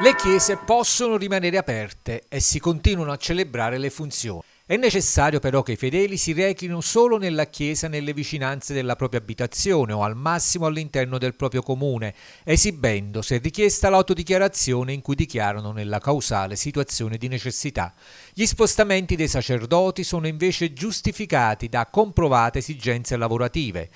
Le chiese possono rimanere aperte e si continuano a celebrare le funzioni. È necessario però che i fedeli si rechino solo nella chiesa nelle vicinanze della propria abitazione o al massimo all'interno del proprio comune, esibendo, se richiesta, l'autodichiarazione in cui dichiarano nella causale situazione di necessità. Gli spostamenti dei sacerdoti sono invece giustificati da comprovate esigenze lavorative.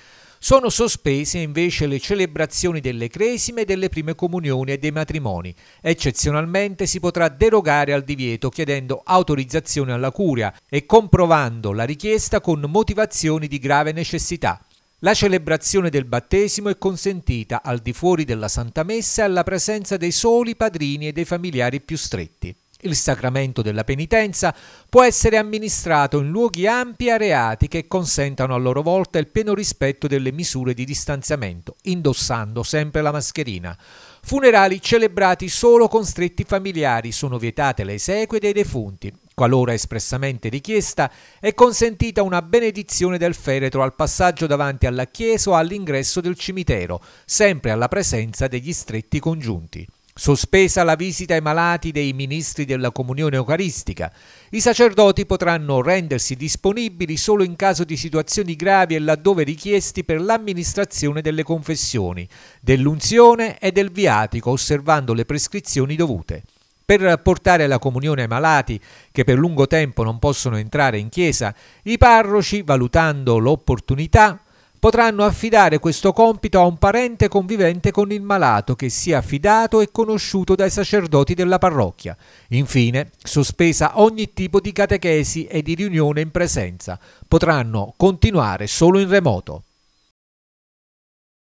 Sono sospese invece le celebrazioni delle cresime, delle prime comunioni e dei matrimoni. Eccezionalmente si potrà derogare al divieto chiedendo autorizzazione alla curia e comprovando la richiesta con motivazioni di grave necessità. La celebrazione del battesimo è consentita al di fuori della Santa Messa e alla presenza dei soli padrini e dei familiari più stretti. Il sacramento della penitenza può essere amministrato in luoghi ampi e areati che consentano a loro volta il pieno rispetto delle misure di distanziamento, indossando sempre la mascherina. Funerali celebrati solo con stretti familiari, sono vietate le esequie dei defunti. Qualora espressamente richiesta, è consentita una benedizione del feretro al passaggio davanti alla chiesa o all'ingresso del cimitero, sempre alla presenza degli stretti congiunti. Sospesa la visita ai malati dei ministri della comunione eucaristica, i sacerdoti potranno rendersi disponibili solo in caso di situazioni gravi e laddove richiesti per l'amministrazione delle confessioni, dell'unzione e del viatico, osservando le prescrizioni dovute. Per portare la comunione ai malati che per lungo tempo non possono entrare in chiesa, i parroci, valutando l'opportunità, potranno affidare questo compito a un parente convivente con il malato che sia fidato e conosciuto dai sacerdoti della parrocchia. Infine, sospesa ogni tipo di catechesi e di riunione in presenza. Potranno continuare solo in remoto.